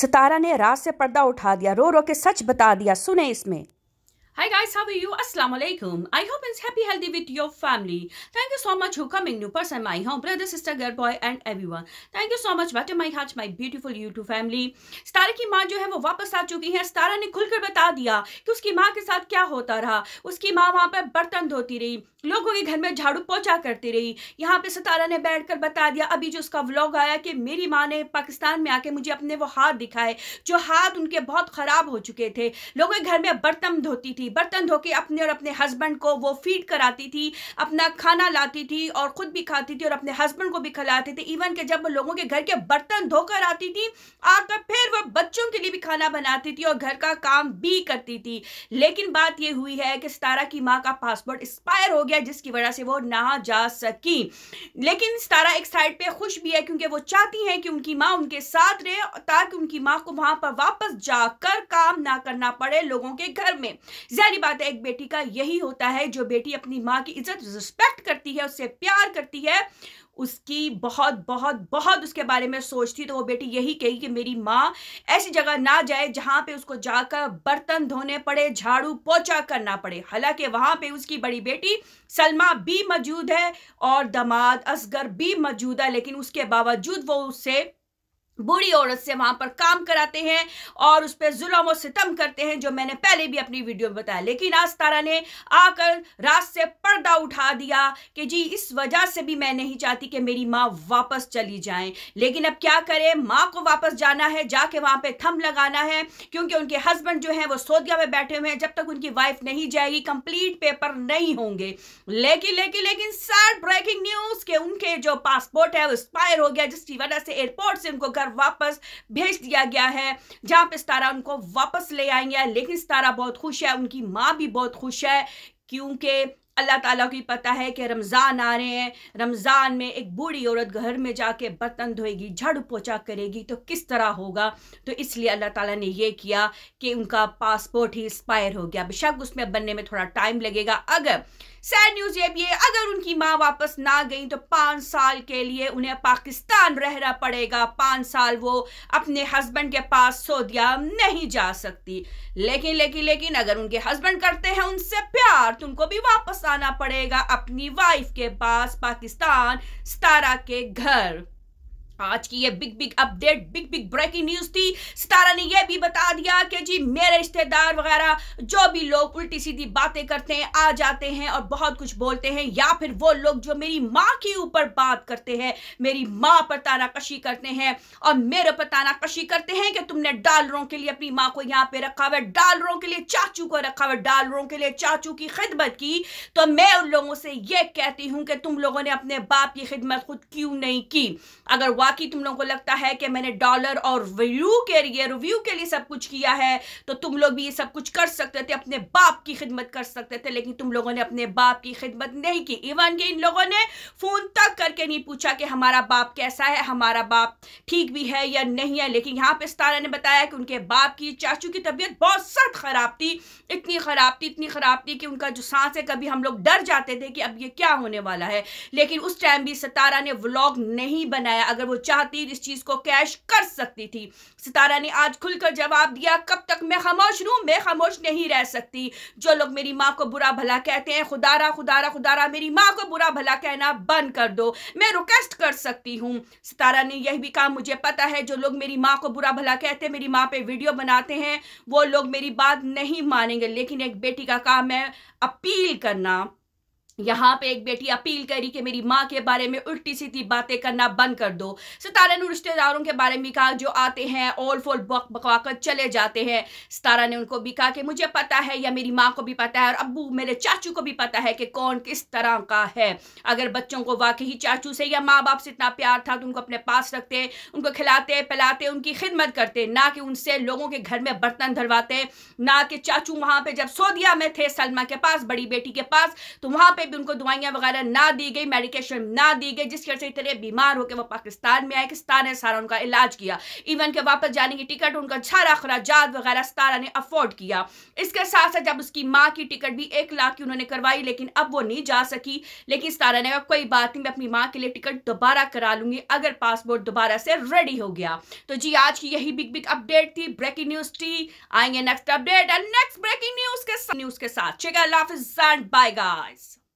सितारा ने राज से पर्दा उठा दिया रो रो के सच बता दिया सुने इसमें Hi guys, how are you? Assalamu alaikum. I hope it's happy healthy with your family. Thank you so much for coming new person, my home brother, sister, girl, boy and everyone. Thank you so much बटे my heart, my beautiful YouTube family. सतारा की माँ जो है वो वापस आ चुकी है सतारा ने खुलकर बता दिया कि उसकी माँ के साथ क्या होता रहा उसकी माँ वहाँ पर बर्तन धोती रही लोगों के घर में झाड़ू पोछा करती रही यहाँ पे सतारा ने बैठकर बता दिया अभी जो उसका व्लॉग आया कि मेरी माँ ने पाकिस्तान में आके मुझे अपने वो हाथ दिखाए जो हाथ उनके बहुत ख़राब हो चुके थे लोगों के घर में बर्तन धोती थी थी बर्तन धो के अपने और अपने हस्बैंड को वो फीड कराती थी अपना खाना लाती थी और ख़ुद भी खाती थी और अपने हस्बैंड को भी खिलाती थी इवन के जब वो लोगों के घर के बर्तन धोकर आती थी आकर फिर वह बच्चों के लिए भी खाना बनाती थी और घर का काम भी करती थी लेकिन बात यह हुई है कि सितारा की माँ का पासपोर्ट एक्सपायर हो गया जिसकी वजह से वो ना जा सकी लेकिन सितारा एक साइड पर खुश भी है क्योंकि वो चाहती हैं कि उनकी माँ उनके साथ रहे ताकि उनकी माँ को वहाँ पर वापस जाकर काम ना करना पड़े लोगों के घर में जहरी बात है एक बेटी का यही होता है जो बेटी अपनी माँ की इज्जत रिस्पेक्ट करती है उससे प्यार करती है उसकी बहुत बहुत बहुत उसके बारे में सोचती तो वो बेटी यही कही कि मेरी माँ ऐसी जगह ना जाए जहाँ पे उसको जाकर बर्तन धोने पड़े झाड़ू पोछा करना पड़े हालांकि वहाँ पे उसकी बड़ी बेटी सलमा भी मौजूद है और दामाद असगर भी मौजूद है लेकिन उसके बावजूद वो उससे बुरी औरत से वहाँ पर काम कराते हैं और उस पर जुलम और सितम करते हैं जो मैंने पहले भी अपनी वीडियो में बताया लेकिन आज तारा ने आकर रात से पर्दा उठा दिया कि जी इस वजह से भी मैं नहीं चाहती कि मेरी माँ वापस चली जाए लेकिन अब क्या करें माँ को वापस जाना है जाके वहां पे थम लगाना है क्योंकि उनके हस्बैंड जो है वो सोदिया में बैठे हुए हैं जब तक उनकी वाइफ नहीं जाएगी कंप्लीट पेपर नहीं होंगे लेकिन लेकिन लेकिन सैड ब्रेकिंग न्यूज़ के उनके जो पासपोर्ट है वो एक्सपायर हो गया जिसकी वजह से एयरपोर्ट से उनको घर पर वापस भेज दिया गया है जहां पे सितारा उनको वापस ले आएंगे लेकिन सितारा बहुत खुश है उनकी माँ भी बहुत खुश है क्योंकि अल्लाह ताला को पता है कि रमज़ान आ रहे हैं रमज़ान में एक बूढ़ी औरत घर में जाके बर्तन धोएगी झाड़ू पोछा करेगी तो किस तरह होगा तो इसलिए अल्लाह ताला ने ये किया कि उनका पासपोर्ट ही एक्सपायर हो गया बेशक उसमें बनने में थोड़ा टाइम लगेगा अगर सैड न्यूज ये भी है अगर उनकी माँ वापस ना गई तो पाँच साल के लिए उन्हें पाकिस्तान रहना पड़ेगा पाँच साल वो अपने हस्बैंड के पास सोदिया नहीं जा सकती लेकिन लेकिन लेकिन अगर उनके हस्बैंड करते हैं उनसे प्यार तो उनको भी वापस आना पड़ेगा अपनी वाइफ के पास पाकिस्तान सतारा के घर आज की ये big big update big big breaking news थी सितारा ने यह भी बता दिया कि जी मेरे रिश्तेदार वगैरह जो भी लोग उल्टी सीधी बातें करते हैं आ जाते हैं और बहुत कुछ बोलते हैं या फिर वो लोग जो मेरी माँ के ऊपर बात करते हैं मेरी माँ पर तानाकशी करते हैं और मेरे पर तानाकशी करते हैं कि तुमने डालरों के लिए अपनी माँ को यहाँ पे रखा हुआ डालरों के लिए चाचू को रखा हुआ डालरों के लिए चाचू की खिदमत की तो मैं उन लोगों से ये कहती हूँ कि तुम लोगों ने अपने बाप की खिदमत खुद क्यों नहीं की अगर बाकी तुम लोगों को लगता है कि मैंने डॉलर और व्यू के लिए रिव्यू के लिए सब कुछ किया है तो तुम लोग भी ये सब कुछ कर सकते थे अपने बाप की खिदमत कर सकते थे लेकिन तुम लोगों ने अपने बाप की खिदमत नहीं की इवन कि इन लोगों ने फ़ोन तक करके नहीं पूछा कि हमारा बाप कैसा है हमारा बाप ठीक भी है या नहीं है लेकिन यहाँ इस तारा ने बताया कि उनके बाप की चाचू की तबीयत बहुत सख्त ख़राब थी इतनी ख़राब थी इतनी ख़राब थी कि उनका जो सांस है कभी हम लोग डर जाते थे कि अब ये क्या होने वाला है लेकिन उस टाइम भी सतारा ने व्लॉग नहीं बनाया अगर वो चाहती इस चीज को कैश कर सकती थी सितारा ने आज खुलकर जवाब दिया कब तक मैं खामोश रू मैं खामोश नहीं रह सकती जो लोग मेरी माँ को बुरा भला कहते हैं खुदारा खुदारा खुदारा मेरी माँ को बुरा भला कहना बंद कर दो मैं रिक्वेस्ट कर सकती हूँ सितारा ने यह भी कहा मुझे पता है जो लोग मेरी माँ को बुरा भला कहते हैं मेरी माँ पे वीडियो बनाते हैं वो लोग मेरी बात नहीं मानेंगे लेकिन एक बेटी का काम है अपील करना यहाँ पे एक बेटी अपील करी कि मेरी माँ के बारे में उल्टी सीधी बातें करना बंद कर दो सतारा ने रिश्तेदारों के बारे में कहा जो आते हैं ओल फोल बकवाकर चले जाते हैं सतारा ने उनको भी कहा कि मुझे पता है या मेरी माँ को भी पता है और अबू मेरे चाचू को भी पता है कि कौन किस तरह का है अगर बच्चों को वाकई चाचू से या माँ बाप से इतना प्यार था तो उनको अपने पास रखते उनको खिलाते पिलाते उनकी खिदमत करते ना कि उनसे लोगों के घर में बर्तन धरवाते ना कि चाचू वहाँ पर जब सऊदिया में थे सलमा के पास बड़ी बेटी के पास तो वहाँ पर भी उनको दवाइयाँ वगैरह ना दी गई मेडिकेशन ना दी गई जिसकी वजह से इतने बीमार होकर वो पाकिस्तान में आए किस्तान ने सारा उनका इलाज किया इवन के वापस जाने की टिकट उनका सारा खराजात वगैरह सतारा ने अफोर्ड किया इसके साथ साथ जब उसकी माँ की टिकट भी एक लाख की उन्होंने करवाई लेकिन अब वो नहीं जा सकी लेकिन सतारा ने कहा कोई बात नहीं मैं अपनी माँ के लिए टिकट दोबारा करा लूंगी अगर पासपोर्ट दोबारा से रेडी हो गया तो जी आज की यही बिग बिग अपडेट थी ब्रेकिंग न्यूज थी आएंगे next update and next breaking news के न्यूज के साथ चेक अल्लाह हाफिज एंड बाय गाइस